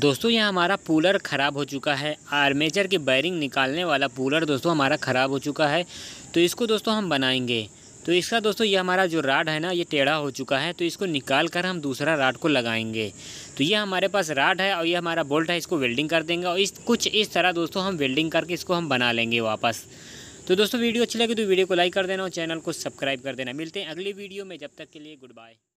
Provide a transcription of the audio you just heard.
दोस्तों यह हमारा पूलर ख़राब हो चुका है आर्मेचर की बैरिंग निकालने वाला पूलर दोस्तों हमारा ख़राब हो चुका है तो इसको दोस्तों हम बनाएंगे तो इसका दोस्तों ये हमारा जो राड है ना ये टेढ़ा हो चुका है तो इसको निकाल कर हम दूसरा राड को लगाएंगे तो ये हमारे पास राड है और ये हमारा बोल्ट है इसको वेल्डिंग कर देंगे और इस कुछ इस तरह दोस्तों हम वेल्डिंग करके इसको हम बना लेंगे वापस तो दोस्तों वीडियो अच्छी लगी तो वीडियो को लाइक कर देना और चैनल को सब्सक्राइब कर देना मिलते हैं अगली वीडियो में जब तक के लिए गुड बाय